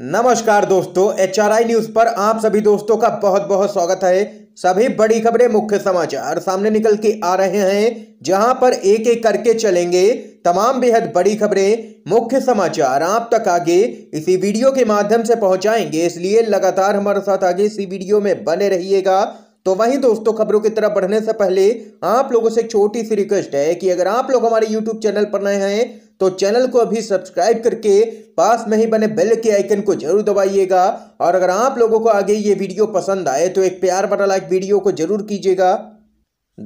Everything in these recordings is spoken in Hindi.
नमस्कार दोस्तों एच आर आई न्यूज पर आप सभी दोस्तों का बहुत बहुत स्वागत है सभी बड़ी खबरें मुख्य समाचार सामने निकल के आ रहे हैं जहां पर एक एक करके चलेंगे तमाम बेहद बड़ी खबरें मुख्य समाचार आप तक आगे इसी वीडियो के माध्यम से पहुंचाएंगे इसलिए लगातार हमारे साथ आगे इसी वीडियो में बने रहिएगा तो वहीं दोस्तों खबरों की तरफ बढ़ने से पहले आप लोगों से एक छोटी सी रिक्वेस्ट है कि अगर आप लोग हमारे यूट्यूब चैनल पर नए हैं तो चैनल को अभी सब्सक्राइब करके पास में ही बने बेल के आइकन को जरूर दबाइएगा और अगर आप लोगों को आगे ये वीडियो पसंद आए तो एक प्यार बटा लाइक वीडियो को जरूर कीजिएगा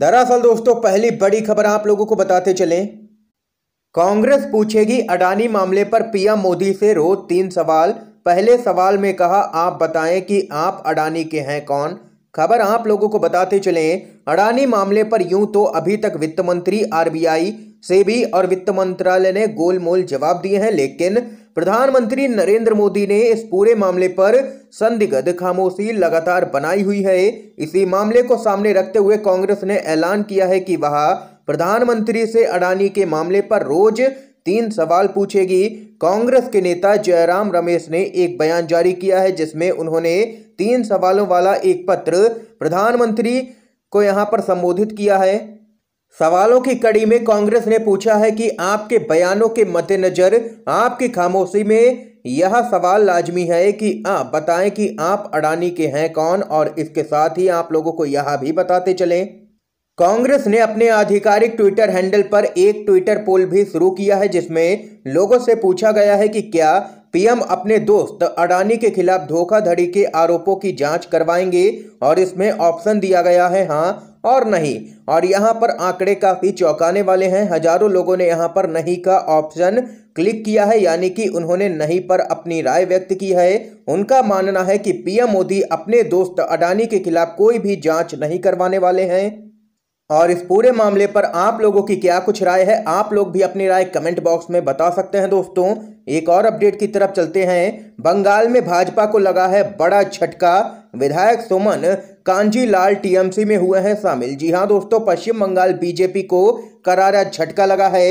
दरअसल दोस्तों पहली बड़ी खबर आप लोगों को बताते चलें कांग्रेस पूछेगी अडानी मामले पर पीएम मोदी से रोज तीन सवाल पहले सवाल में कहा आप बताएं कि आप अडानी के हैं कौन खबर आप लोगों को बताते चलें अडानी मामले पर यूं तो अभी तक वित्त मंत्री आरबीआई से भी और वित्त मंत्रालय ने गोलमोल जवाब दिए हैं लेकिन प्रधानमंत्री नरेंद्र मोदी ने इस पूरे मामले पर संदिग्ध खामोशी लगातार बनाई हुई है इसी मामले को सामने रखते हुए कांग्रेस ने ऐलान किया है कि वह प्रधानमंत्री से अडानी के मामले पर रोज तीन सवाल पूछेगी कांग्रेस के नेता जयराम रमेश ने एक बयान जारी किया है जिसमें उन्होंने तीन सवालों वाला एक पत्र प्रधानमंत्री को यहां पर संबोधित किया है सवालों की कड़ी में कांग्रेस ने पूछा है कि आपके बयानों के मद्देनजर आपकी खामोशी में यह सवाल लाजमी है कि आप बताएं कि आप अडानी के हैं कौन और इसके साथ ही आप लोगों को यह भी बताते चलें कांग्रेस ने अपने आधिकारिक ट्विटर हैंडल पर एक ट्विटर पोल भी शुरू किया है जिसमें लोगों से पूछा गया है कि क्या पीएम अपने दोस्त अडानी के खिलाफ धोखाधड़ी के आरोपों की जांच करवाएंगे और इसमें ऑप्शन दिया गया है हाँ और नहीं और यहाँ पर आंकड़े काफ़ी चौंकाने वाले हैं हजारों लोगों ने यहाँ पर नहीं का ऑप्शन क्लिक किया है यानी कि उन्होंने नहीं पर अपनी राय व्यक्त की है उनका मानना है कि पीएम मोदी अपने दोस्त अडानी के खिलाफ कोई भी जांच नहीं करवाने वाले हैं और इस पूरे मामले पर आप लोगों की क्या कुछ राय है आप लोग भी अपनी राय कमेंट बॉक्स में बता सकते हैं दोस्तों एक और अपडेट की तरफ चलते हैं बंगाल में भाजपा को लगा है बड़ा झटका विधायक सुमन कांजी लाल टीएमसी में हुए हैं शामिल जी हां दोस्तों पश्चिम बंगाल बीजेपी को करारा झटका लगा है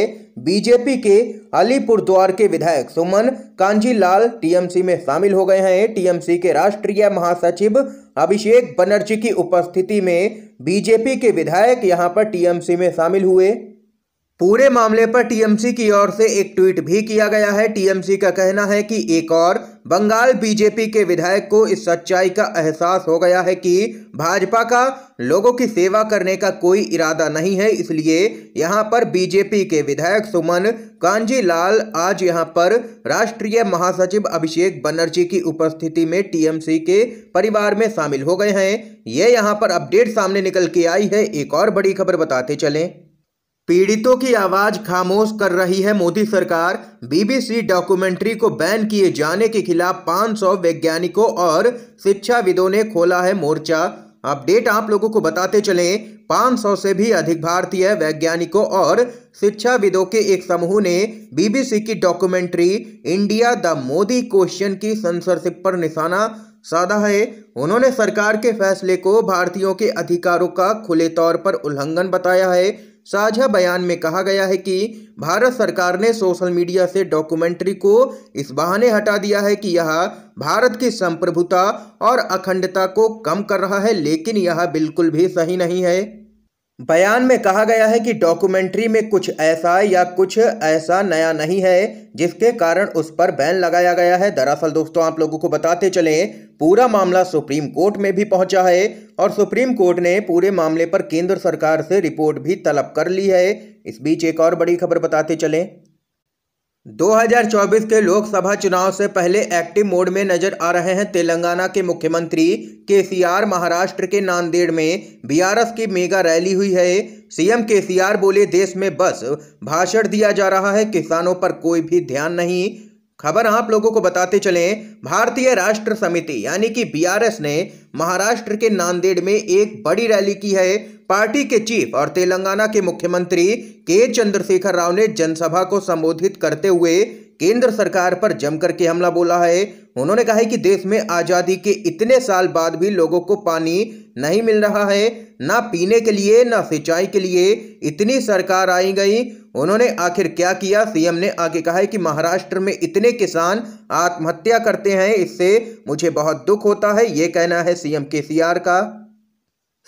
बीजेपी के अलीपुर द्वार के विधायक सुमन कांजी लाल टीएमसी में शामिल हो गए हैं टीएमसी के राष्ट्रीय महासचिव अभिषेक बनर्जी की उपस्थिति में बीजेपी के विधायक यहां पर टीएमसी में शामिल हुए पूरे मामले पर टीएमसी की ओर से एक ट्वीट भी किया गया है टीएमसी का कहना है कि एक और बंगाल बीजेपी के विधायक को इस सच्चाई का एहसास हो गया है कि भाजपा का लोगों की सेवा करने का कोई इरादा नहीं है इसलिए यहां पर बीजेपी के विधायक सुमन कांजीलाल आज यहां पर राष्ट्रीय महासचिव अभिषेक बनर्जी की उपस्थिति में टीएमसी के परिवार में शामिल हो गए हैं ये यहाँ पर अपडेट सामने निकल के आई है एक और बड़ी खबर बताते चलें पीड़ितों की आवाज खामोश कर रही है मोदी सरकार बीबीसी डॉक्यूमेंट्री को बैन किए जाने के खिलाफ 500 वैज्ञानिकों और शिक्षाविदों ने खोला है मोर्चा अपडेट आप लोगों को बताते चलें 500 से भी अधिक भारतीय वैज्ञानिकों और शिक्षाविदों के एक समूह ने बीबीसी की documentary India the Modi question की सेंसरशिप पर निशाना साधा है उन्होंने सरकार के फैसले को भारतीयों के अधिकारों का खुले तौर पर उल्लंघन बताया है साझा बयान में कहा गया है कि भारत सरकार ने सोशल मीडिया से डॉक्यूमेंट्री को इस बहाने हटा दिया है कि यह भारत की संप्रभुता और अखंडता को कम कर रहा है लेकिन यह बिल्कुल भी सही नहीं है बयान में कहा गया है कि डॉक्यूमेंट्री में कुछ ऐसा या कुछ ऐसा नया नहीं है जिसके कारण उस पर बैन लगाया गया है दरअसल दोस्तों आप लोगों को बताते चलें पूरा मामला सुप्रीम कोर्ट में भी पहुंचा है और सुप्रीम कोर्ट ने पूरे मामले पर केंद्र सरकार से रिपोर्ट भी तलब कर ली है इस बीच एक और बड़ी खबर बताते चलें 2024 के लोकसभा चुनाव से पहले एक्टिव मोड में नजर आ रहे हैं तेलंगाना के मुख्यमंत्री केसीआर महाराष्ट्र के नांदेड़ में बीआरएस की मेगा रैली हुई है सीएम केसीआर बोले देश में बस भाषण दिया जा रहा है किसानों पर कोई भी ध्यान नहीं खबर आप लोगों को बताते चलें भारतीय राष्ट्र समिति यानी कि बीआरएस ने महाराष्ट्र के नांदेड़ में एक बड़ी रैली की है पार्टी के चीफ और तेलंगाना के मुख्यमंत्री के चंद्रशेखर राव ने जनसभा को संबोधित करते हुए केंद्र सरकार पर जमकर के हमला बोला है उन्होंने कहा है कि देश में आज़ादी के इतने साल बाद भी लोगों को पानी नहीं मिल रहा है ना पीने के लिए ना सिंचाई के लिए इतनी सरकार आई गई उन्होंने आखिर क्या किया सीएम ने आगे कहा है कि महाराष्ट्र में इतने किसान आत्महत्या करते हैं इससे मुझे बहुत दुख होता है ये कहना है सीएम केसीआर का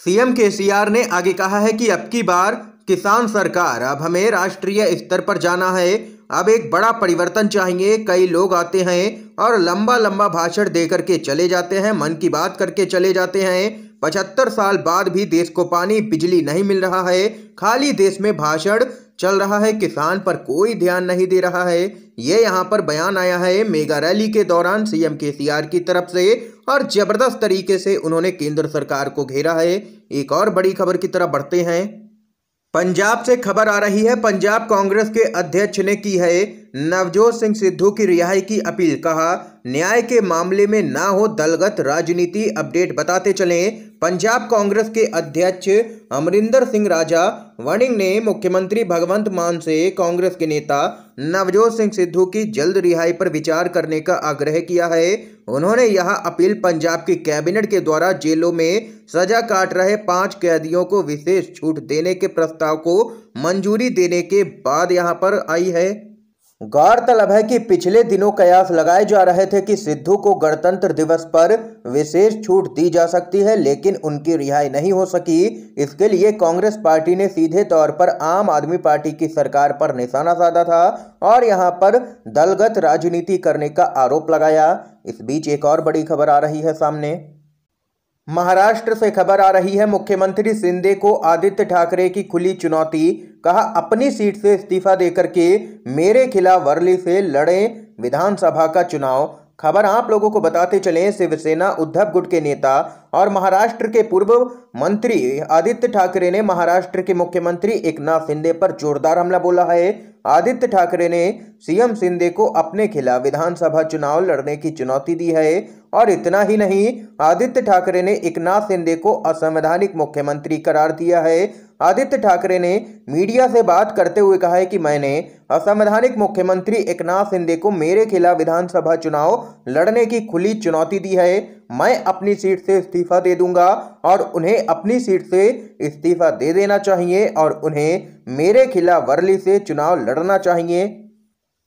सीएम केसीआर ने आगे कहा है कि अब की बार किसान सरकार अब हमें राष्ट्रीय स्तर पर जाना है अब एक बड़ा परिवर्तन चाहिए कई लोग आते हैं और लंबा लंबा भाषण दे करके चले जाते हैं मन की बात करके चले जाते हैं पचहत्तर साल बाद भी देश को पानी बिजली नहीं मिल रहा है खाली देश में भाषण चल रहा है किसान पर कोई ध्यान नहीं दे रहा है ये यहाँ पर बयान आया है मेगा रैली के दौरान सीएम केसीआर की तरफ से और जबरदस्त तरीके से उन्होंने केंद्र सरकार को घेरा है एक और बड़ी खबर की तरफ बढ़ते हैं पंजाब से खबर आ रही है पंजाब कांग्रेस के अध्यक्ष ने की है नवजोत सिंह सिद्धू की रिहाई की अपील कहा न्याय के मामले में ना हो दलगत राजनीति अपडेट बताते चलें पंजाब कांग्रेस के अध्यक्ष अमरिंदर सिंह राजा वणिंग ने मुख्यमंत्री भगवंत मान से कांग्रेस के नेता नवजोत सिंह सिद्धू की जल्द रिहाई पर विचार करने का आग्रह किया है उन्होंने यह अपील पंजाब की कैबिनेट के द्वारा जेलों में सजा काट रहे पांच कैदियों को विशेष छूट देने के प्रस्ताव को मंजूरी देने के बाद यहाँ पर आई है गौरतलब है कि पिछले दिनों कयास लगाए जा रहे थे कि सिद्धू को गणतंत्र दिवस पर विशेष छूट दी जा सकती है लेकिन उनकी रिहाई नहीं हो सकी इसके लिए कांग्रेस पार्टी ने सीधे तौर पर आम आदमी पार्टी की सरकार पर निशाना साधा था और यहां पर दलगत राजनीति करने का आरोप लगाया इस बीच एक और बड़ी खबर आ रही है सामने महाराष्ट्र से खबर आ रही है मुख्यमंत्री सिंधे को आदित्य ठाकरे की खुली चुनौती कहा अपनी सीट से इस्तीफा देकर के मेरे खिलाफ वर्ली से लड़ें विधानसभा का चुनाव खबर आप लोगों को बताते चले शिवसेना उद्धव गुट के नेता और महाराष्ट्र के पूर्व मंत्री आदित्य ठाकरे ने महाराष्ट्र के मुख्यमंत्री एकनाथ शिंदे पर जोरदार हमला बोला है आदित्य ठाकरे ने सीएम शिंदे को अपने खिलाफ विधानसभा चुनाव लड़ने की चुनौती दी है और इतना ही नहीं आदित्य ठाकरे ने एकनाथ शिंदे को असंवैधानिक मुख्यमंत्री करार दिया है आदित्य ठाकरे ने मीडिया से बात करते हुए कहा है कि मैंने असंवैधानिक मुख्यमंत्री एकनाथ शिंदे को मेरे खिलाफ विधानसभा चुनाव लड़ने की खुली चुनौती दी है मैं अपनी सीट से इस्तीफा दे दूंगा और उन्हें अपनी सीट से इस्तीफा दे देना चाहिए और उन्हें मेरे खिलाफ वर्ली से चुनाव लड़ना चाहिए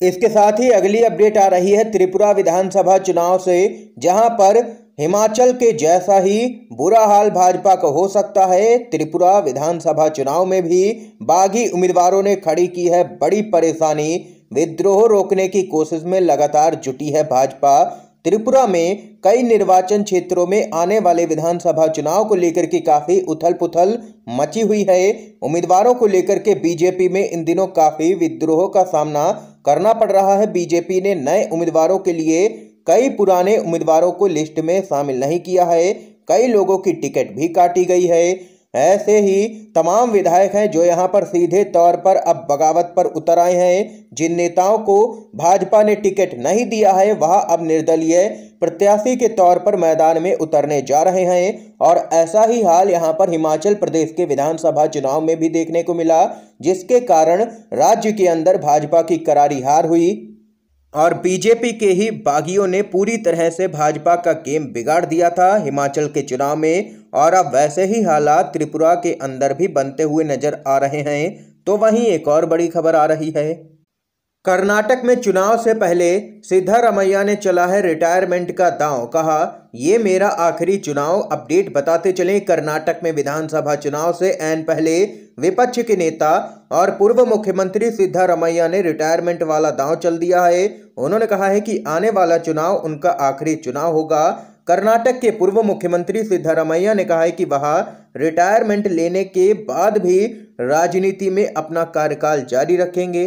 इसके साथ ही अगली अपडेट आ रही है त्रिपुरा विधानसभा चुनाव से जहां पर हिमाचल के जैसा ही बुरा हाल भाजपा का हो सकता है त्रिपुरा विधानसभा चुनाव में भी बागी उम्मीदवारों ने खड़ी की है बड़ी परेशानी विद्रोह रोकने की कोशिश में लगातार जुटी है भाजपा त्रिपुरा में कई निर्वाचन क्षेत्रों में आने वाले विधानसभा चुनाव को लेकर के काफ़ी उथल पुथल मची हुई है उम्मीदवारों को लेकर के बीजेपी में इन दिनों काफ़ी विद्रोह का सामना करना पड़ रहा है बीजेपी ने नए उम्मीदवारों के लिए कई पुराने उम्मीदवारों को लिस्ट में शामिल नहीं किया है कई लोगों की टिकट भी काटी गई है ऐसे ही तमाम विधायक हैं जो यहां पर सीधे तौर पर अब बगावत पर उतर आए हैं जिन नेताओं को भाजपा ने टिकट नहीं दिया है वह अब निर्दलीय प्रत्याशी के तौर पर मैदान में उतरने जा रहे हैं और ऐसा ही हाल यहां पर हिमाचल प्रदेश के विधानसभा चुनाव में भी देखने को मिला जिसके कारण राज्य के अंदर भाजपा की करारी हार हुई और बीजेपी के ही बागियों ने पूरी तरह से भाजपा का गेम बिगाड़ दिया था हिमाचल के चुनाव में और अब वैसे ही हालात त्रिपुरा के अंदर भी बनते हुए नजर आ रहे हैं तो वहीं एक और बड़ी खबर आ रही है कर्नाटक में चुनाव से पहले सिद्धारमैया ने चला है रिटायरमेंट का दांव कहा ये मेरा आखिरी चुनाव अपडेट बताते चले कर्नाटक में विधानसभा चुनाव से एन पहले विपक्ष के नेता और पूर्व मुख्यमंत्री सिद्धारमैया ने रिटायरमेंट वाला दांव चल दिया है उन्होंने कहा है कि आने वाला चुनाव उनका आखिरी चुनाव होगा कर्नाटक के पूर्व मुख्यमंत्री सिद्धारमैया ने कहा है कि वह रिटायरमेंट लेने के बाद भी राजनीति में अपना कार्यकाल जारी रखेंगे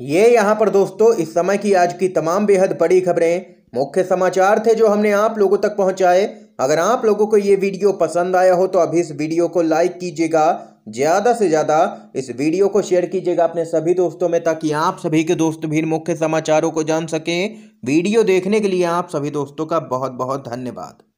ये यहाँ पर दोस्तों इस समय की आज की तमाम बेहद बड़ी खबरें मुख्य समाचार थे जो हमने आप लोगों तक पहुँचाए अगर आप लोगों को ये वीडियो पसंद आया हो तो अभी इस वीडियो को लाइक कीजिएगा ज़्यादा से ज़्यादा इस वीडियो को शेयर कीजिएगा अपने सभी दोस्तों में ताकि आप सभी के दोस्त भी मुख्य समाचारों को जान सकें वीडियो देखने के लिए आप सभी दोस्तों का बहुत बहुत धन्यवाद